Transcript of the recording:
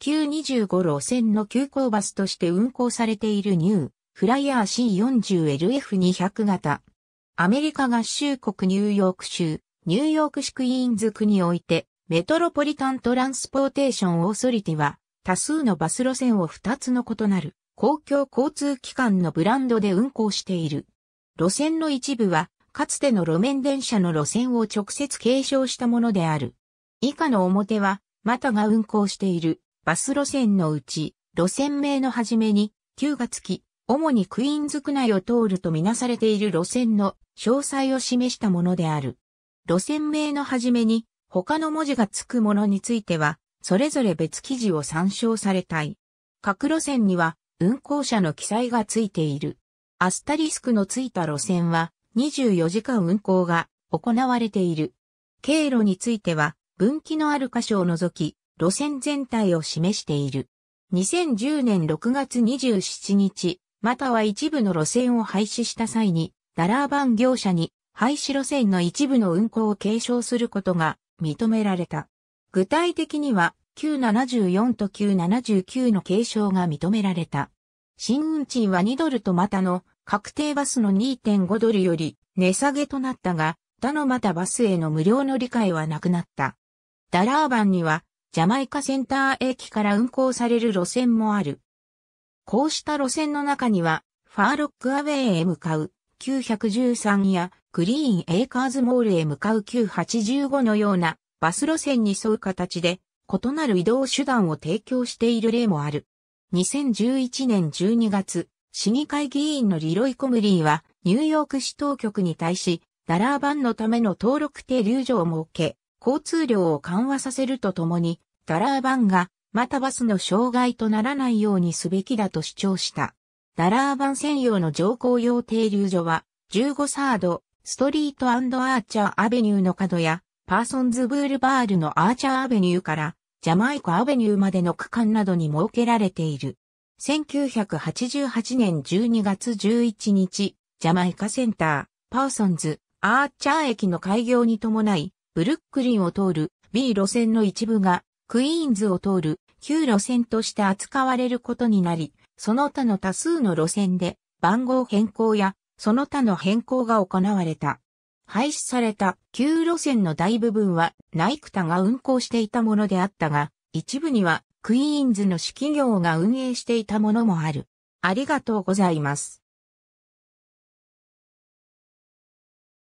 925路線の急行バスとして運行されているニューフライヤー C40LF200 型。アメリカ合衆国ニューヨーク州、ニューヨークシクイーンズ区において、メトロポリタントランスポーテーションオーソリティは、多数のバス路線を2つの異なる公共交通機関のブランドで運行している。路線の一部は、かつての路面電車の路線を直接継承したものである。以下の表は、またが運行しているバス路線のうち、路線名の初めに、9がつき、主にクイーンズ区内を通るとみなされている路線の詳細を示したものである。路線名の初めに、他の文字がつくものについては、それぞれ別記事を参照されたい。各路線には、運行者の記載がついている。アスタリスクのついた路線は、24時間運行が行われている。経路については、分岐のある箇所を除き、路線全体を示している。2010年6月27日、または一部の路線を廃止した際に、ダラーバン業者に廃止路線の一部の運行を継承することが認められた。具体的には、974と979の継承が認められた。新運賃は2ドルとまたの確定バスの2.5ドルより値下げとなったが、他のまたバスへの無料の理解はなくなった。ダラーバンにはジャマイカセンター駅から運行される路線もある。こうした路線の中には、ファーロックアウェイへ向かう913やグリーンエイカーズモールへ向かう985のようなバス路線に沿う形で異なる移動手段を提供している例もある。2011年12月、市議会議員のリロイ・コムリーはニューヨーク市当局に対し、ダラー版のための登録停留所を設け、交通量を緩和させるとともに、ダラーバンが、またバスの障害とならないようにすべきだと主張した。ダラーバン専用の乗降用停留所は、15サード、ストリートアーチャーアベニューの角や、パーソンズブールバールのアーチャーアベニューから、ジャマイカアベニューまでの区間などに設けられている。1988年12月11日、ジャマイカセンター、パーソンズ、アーチャー駅の開業に伴い、ブルックリンを通る B 路線の一部がクイーンズを通る旧路線として扱われることになり、その他の多数の路線で番号変更やその他の変更が行われた。廃止された旧路線の大部分はナイクタが運行していたものであったが、一部にはクイーンズの私企業が運営していたものもある。ありがとうございます。